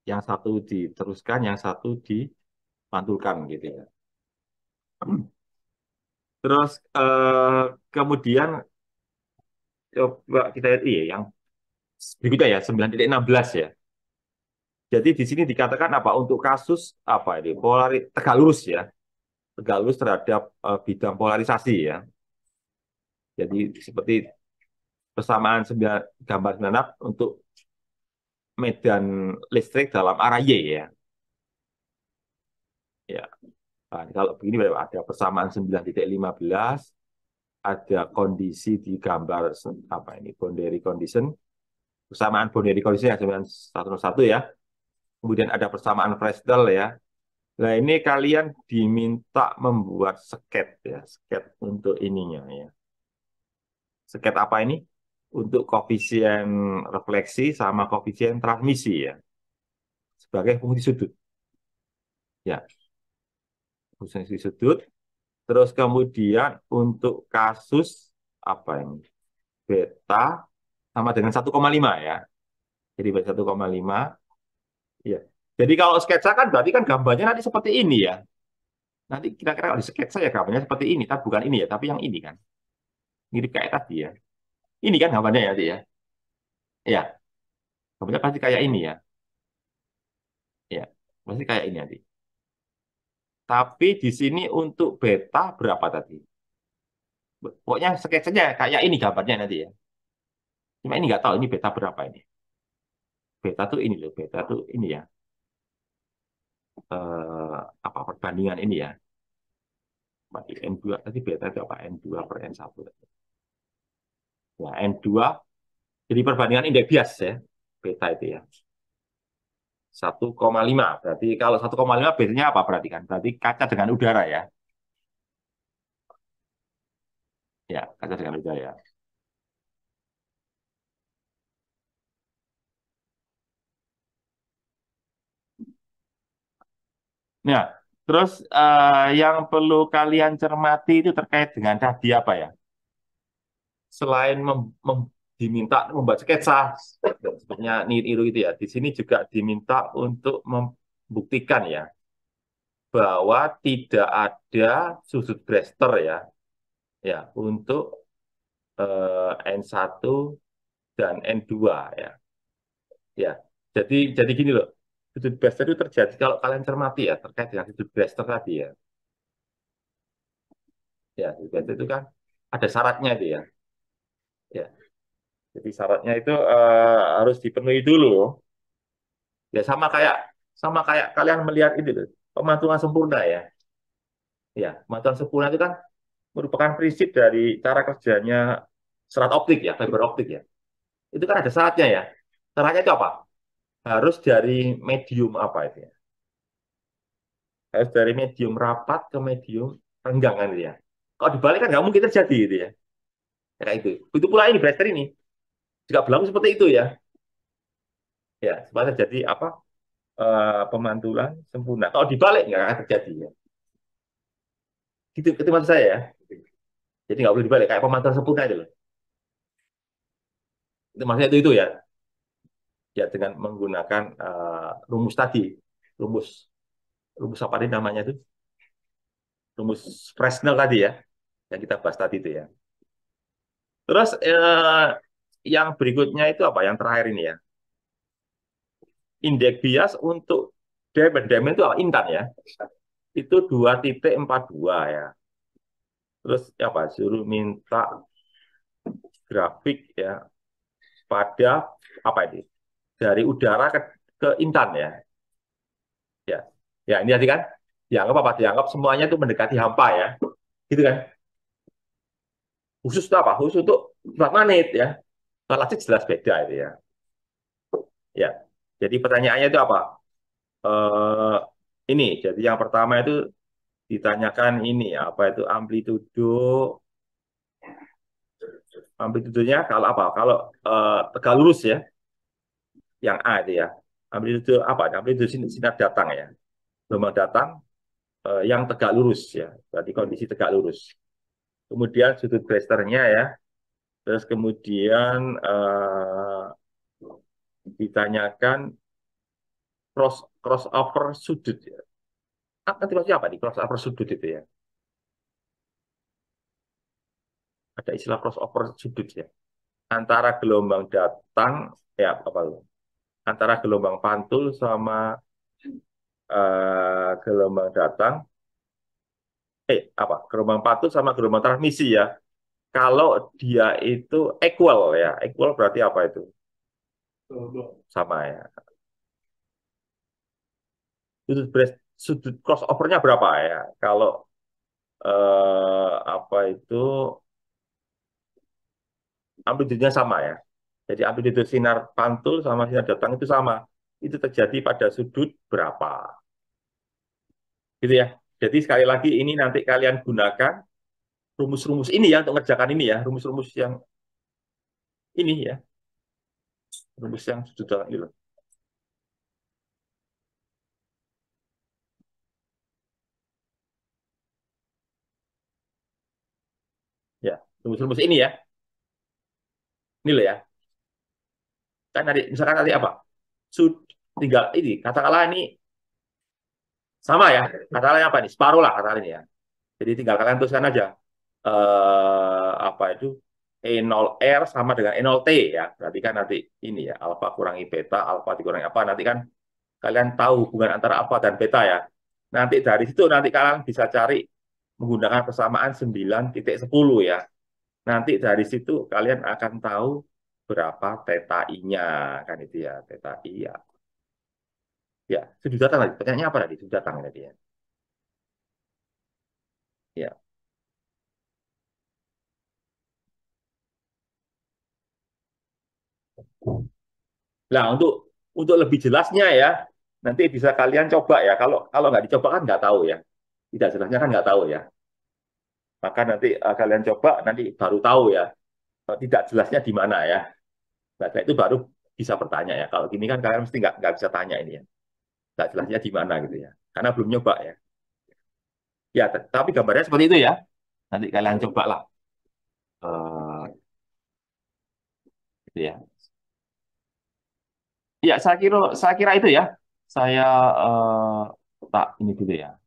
yang satu diteruskan, yang satu dipantulkan gitu ya. Terus uh, kemudian coba kita lihat iya, yang berikutnya ya 9.16 ya. Jadi di sini dikatakan apa untuk kasus apa ini polari tegak lurus ya tegak lurus terhadap uh, bidang polarisasi ya. Jadi seperti persamaan sembilan, gambar 96 untuk medan listrik dalam arah Y ya. Ya. Nah, kalau begini ada persamaan 9.15 ada kondisi di gambar apa ini boundary condition persamaan boundary condition yang 911 ya kemudian ada persamaan Fresnel ya. Nah ini kalian diminta membuat sket ya, sket untuk ininya ya. Sket apa ini? Untuk koefisien refleksi sama koefisien transmisi ya. Sebagai fungsi sudut. Ya. Fungsi sudut. Terus kemudian untuk kasus apa ini? Beta sama dengan 1,5 ya. Jadi beta 1,5 Iya. Jadi kalau sketsa kan berarti kan gambarnya nanti seperti ini ya. Nanti kira-kira kalau di sketsa ya gambarnya seperti ini, tapi bukan ini ya, tapi yang ini kan. Mirip kayak tadi ya. Ini kan gambarnya ya nanti ya. Iya. Gambarnya pasti kayak ini ya. Iya, pasti kayak ini nanti. Tapi di sini untuk beta berapa tadi? Pokoknya sketsanya kayak ini gambarnya nanti ya. Cuma ini nggak tahu ini beta berapa ini beta tuh ini loh, beta tuh ini ya. Eh, apa perbandingan ini ya. berarti N2 tadi beta itu apa? N2 per N1. Ya, N2 jadi perbandingan indeks bias ya, beta itu ya. 1,5. Berarti kalau 1,5 biasanya apa perhatikan, Berarti kaca dengan udara ya. Ya, kaca dengan udara ya. Ya, terus uh, yang perlu kalian cermati itu terkait dengan tadi apa ya? Selain mem- mem- diminta membuat sketsa, sebetulnya niru itu ya. Di sini juga diminta untuk membuktikan ya bahwa tidak ada sudut blaster ya, ya untuk uh, eh, N1 dan N2 ya. Ya, jadi jadi gini loh sudut blaster itu terjadi kalau kalian cermati ya terkait dengan sudut blaster tadi ya. Ya, sudut itu kan ada syaratnya dia, ya. Ya. Jadi syaratnya itu uh, harus dipenuhi dulu. Ya sama kayak sama kayak kalian melihat itu tuh pematungan sempurna ya. Ya, pematungan sempurna itu kan merupakan prinsip dari cara kerjanya serat optik ya, fiber optik ya. Itu kan ada syaratnya ya. Syaratnya itu apa? harus dari medium apa itu ya? Harus dari medium rapat ke medium renggang kan ya. Kalau dibalik kan nggak mungkin terjadi itu ya. Ya kayak itu. Itu pula ini blaster ini. juga belum seperti itu ya. Ya, sebab jadi apa? E, eh, pemantulan sempurna. Kalau dibalik nggak akan terjadi ya. Gitu, itu maksud saya ya. Jadi nggak boleh dibalik kayak pemantulan sempurna aja loh. Itu maksudnya itu itu ya ya dengan menggunakan uh, rumus tadi rumus rumus apa tadi namanya itu rumus Fresnel tadi ya yang kita bahas tadi itu ya terus uh, yang berikutnya itu apa yang terakhir ini ya indeks bias untuk diamond diamond itu apa intan ya itu 2.42 ya terus ya apa suruh minta grafik ya pada apa ini dari udara ke, ke intan ya. Ya, ya ini tadi kan dianggap apa? Dianggap semuanya itu mendekati hampa ya, gitu kan? Khusus itu apa? Khusus untuk magnet ya. Relatif jelas beda itu ya. Ya, jadi pertanyaannya itu apa? Eh, ini, jadi yang pertama itu ditanyakan ini apa itu amplitudo amplitudonya kalau apa? Kalau uh, tegak lurus ya yang A itu ya. Amplitude apa? Amplitude sinar datang ya. Gelombang datang eh, yang tegak lurus ya. Berarti kondisi tegak lurus. Kemudian sudut blasternya ya. Terus kemudian eh, ditanyakan cross crossover sudut ya. nanti maksudnya apa nih crossover sudut itu ya? Ada istilah crossover sudut ya. Antara gelombang datang ya apa lu? antara gelombang pantul sama uh, gelombang datang eh apa gelombang pantul sama gelombang transmisi ya kalau dia itu equal ya equal berarti apa itu sama ya sudut sudut sudut nya berapa ya kalau uh, apa itu amplitudenya sama ya jadi amplitude sinar pantul sama sinar datang itu sama. Itu terjadi pada sudut berapa. Gitu ya. Jadi sekali lagi ini nanti kalian gunakan rumus-rumus ini ya untuk ngerjakan ini ya, rumus-rumus yang ini ya. Rumus yang sudut datang Ya, rumus-rumus ini ya. Ini loh ya kan tadi misalkan tadi apa sud tinggal ini katakanlah ini sama ya katakanlah apa nih separuh lah katakan ini ya jadi tinggal kalian tuliskan aja eh, apa itu E0R sama dengan E0T ya berarti kan nanti ini ya alfa kurangi beta alfa dikurangi apa nanti kan kalian tahu hubungan antara alfa dan beta ya nanti dari situ nanti kalian bisa cari menggunakan persamaan 9.10 ya nanti dari situ kalian akan tahu berapa teta i-nya kan itu ya teta i ya. Ya, sudut datang tadi. Pertanyaannya apa tadi? sudah datang tadi ya. Ya. Nah, untuk untuk lebih jelasnya ya, nanti bisa kalian coba ya. Kalau kalau nggak dicoba kan nggak tahu ya. Tidak jelasnya kan nggak tahu ya. Maka nanti uh, kalian coba nanti baru tahu ya. Eh, tidak jelasnya di mana ya. Nah, nah, itu baru bisa bertanya ya. Kalau gini kan kalian mesti nggak bisa tanya ini ya. tidak jelasnya di mana gitu ya. Karena belum nyoba ya. Ya, tapi gambarnya seperti itu ya. Nanti kalian lah. Uh, gitu ya. Ya, saya kira saya kira itu ya. Saya uh, tak ini dulu ya.